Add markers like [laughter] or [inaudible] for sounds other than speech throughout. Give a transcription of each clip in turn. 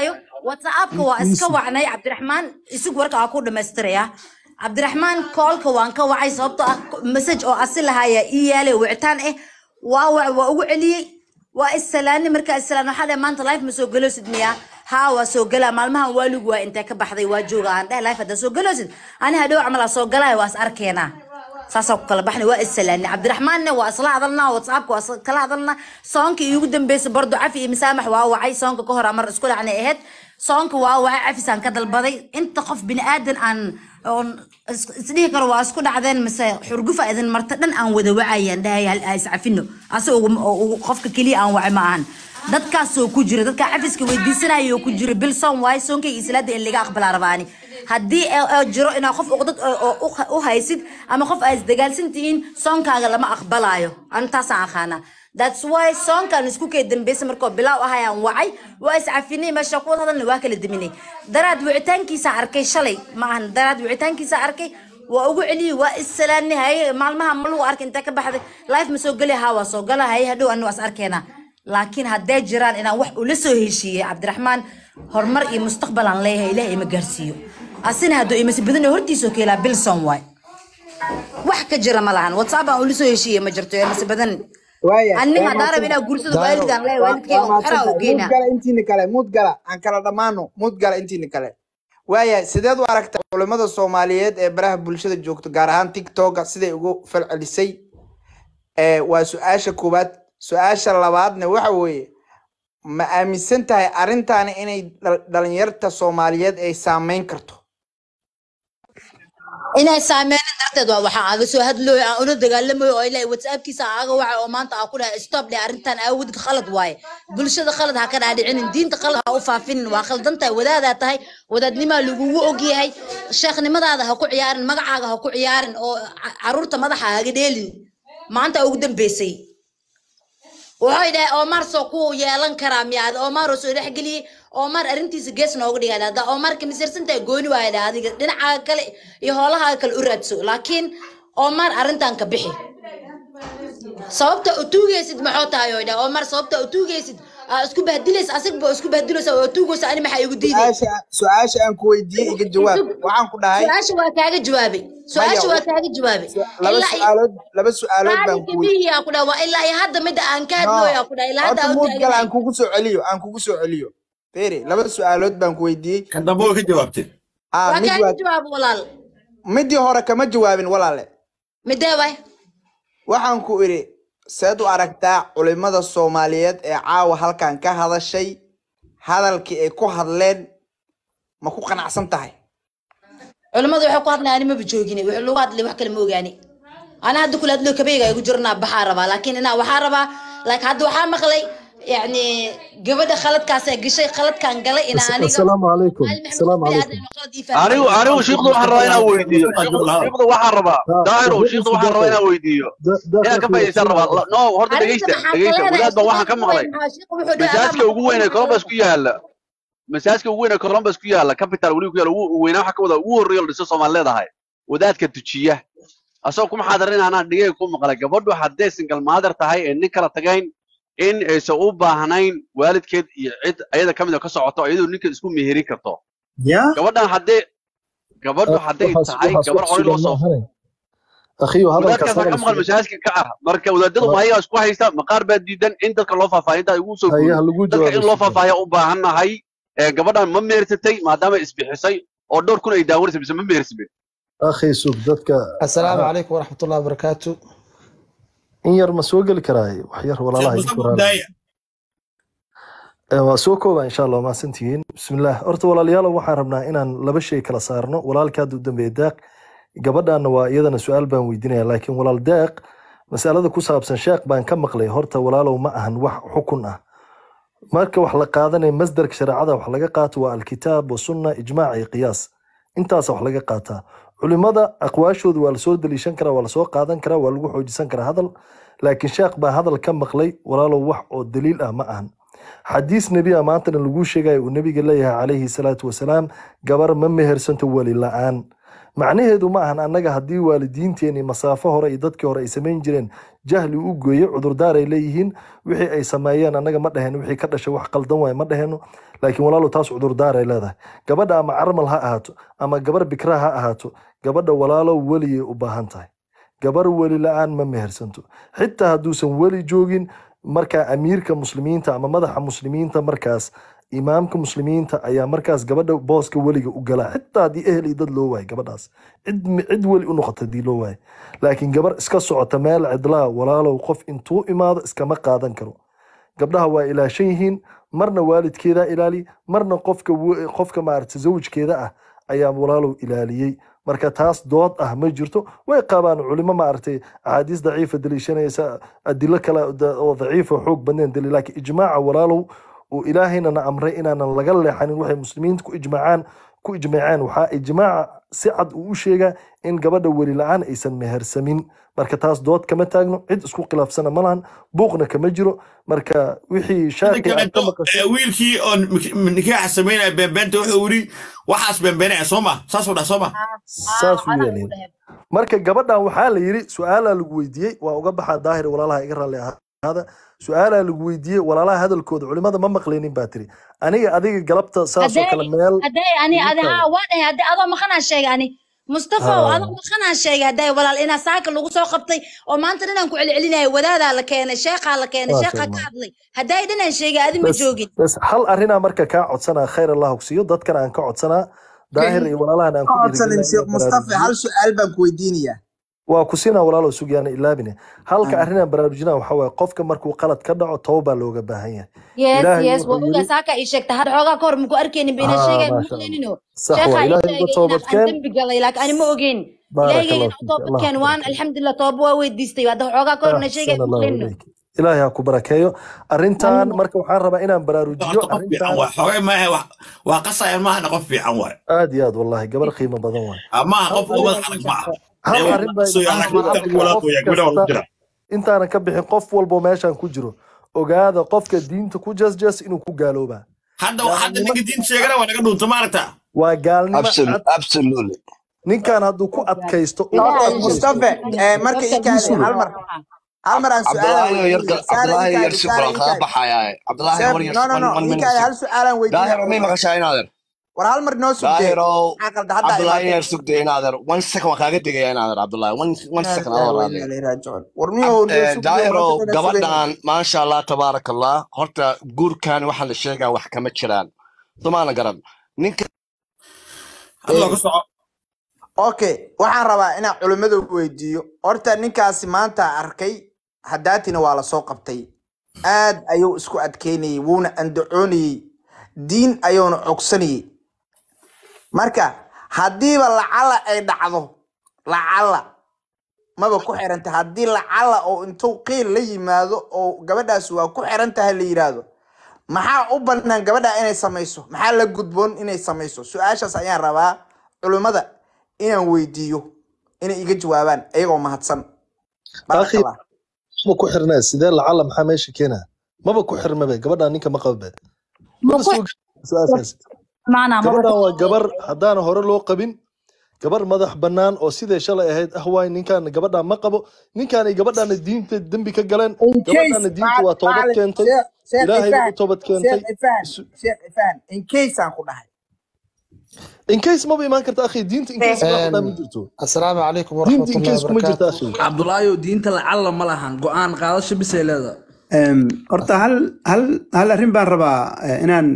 hayo whatsappka waa iska wacnay cabdiraxmaan isig warka waa ku dhamaystiraya cabdiraxmaan koolka waan ka wacay sababtoo ah masaj oo asi lahaya ii yaalay wicitaan ah waa wac waa ugu celiyey waa issalaani markaa issalaan waxaa dhe maanta life ma soo geloosid miya haa waa soo galaa maalmahan waaligu waa intee ka baxday waa jooga aan dheh life haddaa soo geloosid ani hadhow camal aa soo galaya waas arkeenaa saasaa ku kala baxna waa isalaanay cabdiraxmaanna waa isla hadalnaa whatsappka waa kala hadalnaa soonkii iigu dambeysay bardo cafi iyo masaamax waa wacay soonka ka hor amar isku dhacnay ahayd soonka waa wacay cafisaan ka dalbaday inta qof bini aadan aan isdhihi karo waa isku dhacdeen mise xurgufa idin marta dhan aan wada wacayaan dhahaya iscafino ase qofka keliya aan wacay ma ahan dadkaasoo ku jira dadka cafiska weydiisanaya ku jira bil soon waaye soonkayga islaada in laga aqbalaa rabaani haddii jiro inaad qof uqdad u haysid ama qof aa isdagaalsan soonkaaga lama aqbalaayo anu taasaan aqaanaa thats wy soonkaan iskukee dambaysa markoo bilaaw ahayaan wacay waa iscafinay meesha kuwad hadalna waa kala deminay daraad wicitaankiisa arkay shalay ma daraad wicitaankiisa arkay waa ugu celiyey waa issalaanay haye maalmaha ma lagu arka intaa ka baxday life ma soo geli haa waa soo gala haye hadhow ani waa is arkeenaa laakiin hadday jiraan inaan wax ula soo heshiiyey cabdiraxmaan horumar iyo mustaqbal aan leeyahay ilaah ima gaarsiiyo asina hadduu imis badan hortiisoo ka bilson waay wax ka jira ma lahan whatsapp aan ula heshiiye ma jirto imis badan annig eh, hadaa rab inaa guursado waalidaan leeya waalidkayga xaraa u geynaa intiina kale muud gala aan kala dhammaano muud gala intiina kale waaya sideed u aragta culimada soomaaliyeed ee baraha bulshada joogto gaar ahaan tiktoka siday ugu falcelisay waa su-aasha koowaad su-aasha labaadna waxa weeye ma aaminsan tahay arrintaani inay dhalinyarta soomaaliyeed ay saameyn karto inay saameynan darteed waa waxaa aaga soo hadlooy aan ula dagaalamayo oo ilaa whatsappkiisa aaga waxa oo maanta aa ku dhahay stop dhe arrintan aawad khalad waaye bulshada khalad ha ka dhaadhicinin diinta khalad ha u faafinin waa khaldan wadaadaa tahay wadaadnimaa lagugu ogyahay sheekhnimadaada ha ku ciyaarin magacaaga ha ku ciyaarin oo caruurta madaxa haga dheelin maanta ugu dambeysay wuxuu dhahay omar soo ku yeelan karaa miyaad omar soo dhexgeliyey omar arrintiisa gees nooga dhiga dhahda omarka masirsantaa gooni waayadha adiga dhinacaaga kale iyo hoolahaaga kale u raadso laakiin omar arrintan ka bixi sababta u tuugaysid maxoo tahay oydha omar sababta u tuugaysid ah, isku bahdilays asigba isku bahdilaysa oo tuugaysa ani maxaa igu diiday aasha aan ku weydiiyey iga jawaab waxaan ku dhahay su-aasha waa kaaga jawaabay su-aasha waa kaaga jawaabay laba su'aalood laba su'aalood ku weydiiyey waa ilaa iyo hadda midda aan ka hadlooyaa ku dhahay ilaa hadda aan kugu soo celiyo aan kugu soo celiyo tere laba su-aalood baan ku weydiiyey kan dambe ka jawaabtay ah, jawaab midii hore kama jawaabin walaale midee waxaan ku idhi seed u aragtaa culimmada soomaaliyeed ee caawa halkan ka hadashay hadalkii ay ku hadleen ma ku qanacsan tahay culimadu waxay ku hadlay ani joogine wixii lagu hadlay wax kale ma ogaani ana hadda kule hadloo kabeega igu jirnaa baxaa rabaa laakiin inaa waxaa rabaa laakiin hadda waxaa maqlay يعني gabadha khaladkaasee gashay khaladkaan galay inaa anigasalaamu calaykum salaamu calaykum anigu anigu shiikhdu waxaan rabaa inaan weydiiyo shiikhdu waxaan rabaa daahiru shiikhdu waxaan rabaa inaan weydiiyo inaan ka faa'idaystaan rabaa no horta dhegeysta dhegeysta wadaad baan waxaan ka maqlay masaaska ugu weyn ee columbus ku yaala masaaska ugu weyn ee columbus ku yaala capital weliba ku yaala ugu weynaa waxaa ka wadaa ugu horreeya la dhiso soomaali leedahay wadaadka tujiya asagoo kuma xaadarin anaan dhigay ku maqlay gabadhu haddaysan galmaadir tahay ee nin kala tagayn in aysan u baahnayn waalidkeed iyo cid ayada ka mid ah ka socoto iyadoo ninkeed isku meherin karto gabadhan haddee gabadhu hadday tahay gabar horey loo soo wadaadkaasa ka maqan ah. marka wadaadadu mahayaas ku haysta maqaar baa diidan in dadka loo faahfaahiyo intaa ugu soo dadka in loo faahfaahiya u baahan gabadhan ma meersatay maadaama isbixisay oo dhowr kun ay daawarsay mise ma meersabeen akhi suub dadka assalaamu calaykum waraxmatullahi wabarakaatu in yar ma soo geli karaay wax yar walaalaha eh, soo koobaa insha allah mahadsan tihiin horta walaalayaalow waxaan rabnaa inaan laba shay kala saarno walaalka hadda u dambeeya daaq gabadhaana waa iyadana su-aal baan weydiinaya laakiin walaal daaq masalada ku saabsan sheekh baan ka maqlay horta walaalow ma ahan wax xukun ah marka wax la qaadanaya masdarka shareecada wax laga qaato waa alkitaab wasunna ijmaac iyo qiyaas intaasa wax laga qaataa culimada aqwaashooda waa lasoo daliishan karaa waa lasoo qaadan karaa waa lagu xoojisan karaa hadal laakiin sheekh baa hadal ka maqlay walaalow wax oo daliil ah ma ahan xadiis nebi nebiya ah maantana laguu sheegaya uu nebiga leeyahay calayhi salaatu wasalaam gabar ma mehersanto weli la-aan macnaheedu ma ahan annaga haddii waalidiinteeni masaafo hore iyo dadkii hore ay samayn jireen jahli u gooye cudurdaaray leeyihiin wixii ay sameeyeen annaga ma dhaheen wixii ka dhashay wax qaldan waay ma dhaheenno laakiin walaalo taas cudurdaaray leedahay gabadha ama carmal ha ahaato ama gabar bikra ha ahaato gabadha walaalo weliyay u baahan tahay gabar weli la-aan ma mehersanto xitaa hadduusan weli joogin markaa amiirka muslimiinta ama madaxa muslimiinta markaas imaamka muslimiinta ayaa markaas gabadha booska weliga u galaa xitaa haddii ehel iyo dad loo waayo gabadhaas cid weli u noqota haddii loo waayo laakiin gabar iska socota meel cidlaha walaalow qof intuu imaado iskama qaadan karo gabdhaha waa ilaashan yihiin marna waalidkeeda ilaali marna qofka qofka maaragta zawjkeeda ah ayaa walaalow ilaaliyey marka taas dood ah ma jirto way qabaan culimo maaragtay axaadiis daciifa deliishanaysa adilo kale oo daciifa xoog badneen dali laakiin ijmaaca walaalow oo ilaahaynana amray inaanan laga leexanin waxay muslimiinta ku ijmaacaan ku ijmaaceen waxaa ijmaaca si cad uu u sheegaa in gabadha weli la-aan aysan mehersamin marka taas dood kama taagno cid isku khilaafsana malahan buuqna kama jiro marka wixii shawiilkii oo nikaaxa samaynaya beenbeenta wuxuu yidhi waxaas beenbeenaya soo saasuu dhah soo ma ah, ah, yeelay marka gabadhan waxaa la yidhi su-aalaa lagu weydiiyey waa uga baxaa daahir walaalaha iga raalli ahaada su-aalaa lagu weydiiyey walaalaha hadalkooda culimada ma maqlaynin baa tiri aniga adiga galabta saasoo kale meel adoo maqanaa sheega mustafa adoo maqanaa sheega haday walaal inaa saaka lagu soo qabtay oo maanta dhinaan ku celcelinayo wadaadaa la keenay sheekaa la keenay sheekaa ka hadlay haday dhanaan sheega adi ma joogin bes hal arrinaa marka kaa codsanaa khayr allah hogsiyo dadkan aan ka codsanaa daahir iyo walaalahan aan ku mustafa hal su baan ku weydiinayaa waa ku siinaa walaalo sugyaana ilaabine halka ah. arrinaan baraarujinaa waxaa waaye qofka markuu qalad ka dhaco tooba looga baahan yahay ah, ha ah, ku barakeeyo arrintan marka waxaan rabaa inaan baraarujiyo aad iyo aad wallahi gabar [laughs] qiimo badan waay intaanan ka bixin qof walbo meeshaan ku jiro ogaada qofka diinta ku jasjas inuu ku gaaloobaa waa gaalnimo ninkan hadduu ku adkaysto mustafe eh, hal mar hal weydiinaa war hal mar noo sugdeabdulaahi gabadhan maasha allah tabaaraka allah horta guurkan waxaan la sheegaan wax kama jiraan somaana garan ninka okay waxaan rabaa inaan culimmada weydiiyo horta ninkaasi maanta arkay haddaatina waa lasoo qabtay aad ayuu isku adkeynayey wuuna andacoonayey diin ayuuna cogsanayey marka haddiiba lacala ay dhacdo lacala maba ku xiranta haddii lacala oo intuu qiil la yimaado oo gabadhaas waa ku xiran tahay la yidhaahdo maxaa u banaan gabadha inay samayso maxaa la gudboon inay samayso su-aashaas ayaan rabaa culimmada inaan weydiiyo inay iga jawaabaan iyagoo mahadsan maba ku xirnee sidee lacala maxaa meesha keenaa maba ku xirmabe gabadhaa ninka ma qababe gabadhan waa gabar haddaana hore loo qabin gabar madax banaan oo siday shalay ahayd ah waay ninkan ma qabo ninkaanay gabadhana diinta dembi ka galeen gabadhana diinta waa toobad keentay ilaahayna u toobad keentay inkays maba imaan karta akhi diinta inkaysma calaykum waraxmatullahi inkays jirta akhi cabdulaayo diinta lacalla ma lahan go-aan qaadasho bisay leedahay horta hal hal hal arrin baan rabaa eh, inaan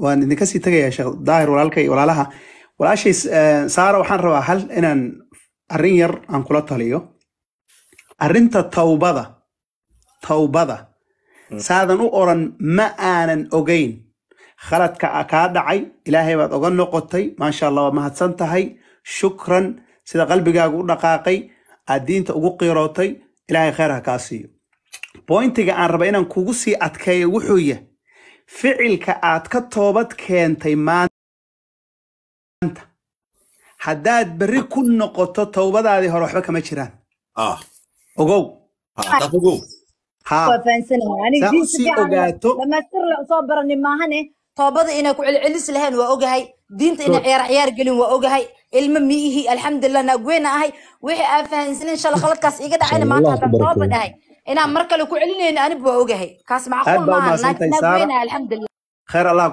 waan idinka sii tagayaa sheekh daahir walaalkay walaalaha walaashay eh, saara waxaan rabaa hal inaan arin yar aan kula taliyo arrinta tawbada tawbada hmm. saadan u oran ma aanan ogeyn khaladka kaa dhacay ilaahay baad oga noqotay maasha allah waad mahadsan tahay shukran sida qalbigaagu u dhaqaaqay aad diinta ugu qirootay ilaahay khayr ha kaa siiyo bointiga aan raba inaan kugu sii adkeeyo wuxuu yahay ficilka aad ka toobad keentay maanta haddaad berri ku noqoto towbadaadii hore waxba kama jiraan ah. ogow ah, toobada inay ku celcelis lahayn waa ogahay diinta inay ciyaar ciyaar gelin waa ogahay ilmo miihi alxamdulilah naagweyna ahay wixii aa fahansanin shala iga dhacayna maanta haddaan tooba dhahay inaan mar kale ku celinayno anigu ogahay kaas macquul maaha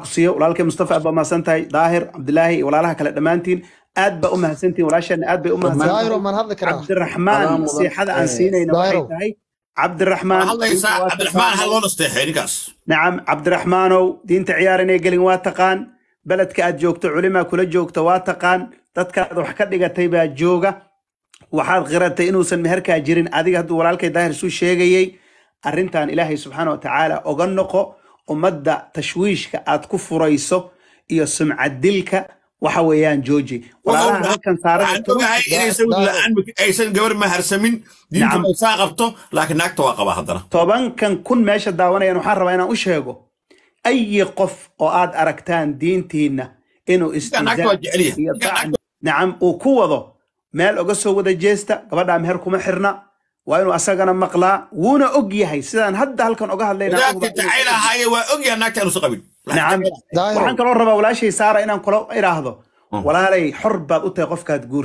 ku siiyo walaalkay mustafa aad baa mahadsan tahay daahir cabdilaahi iyo walaalaha kale dhammaantiin aad baa u mahadsantihin walaasheena aad bay u mahadsantahay ah. aan eh, siinayna waxay tahay cabdiraxmaan cabdiraxmaanow diinta ciyaar inay gelin waa taqaan beledka aad joogto culimaa kula joogto waa taqaan dadkaada wax ka dhigatay baa jooga waxaad qiratay inuusan meherkaa jirin adiga hadduu walaalkay daahir isu sheegayey arrintan ilaahay subxaana wa tacaala oga noqo ummadda tashwiishka aad ku furayso iyo sumcaddilka waxa weeyaan jooji walaalaha gabar maharsamin diinta qabto laakiin naagta waa qaba haddana tobankan kun meesha daawanayan waxaan rabaa inaan u sheego ayi qof oo aad aragtaan diintiinna inuu istijaa uu ku wado meel oga soo wada jeesta gabadhaa meher kuma xirna waa inuu asagana maqlaa wuuna og yahay sidaan hadda halkan oga hadlaynawaxaan kaloo rabaa walaashay saara inaan kula idhaahdo hmm. walaalay xor baad u tahay qofkaad guursa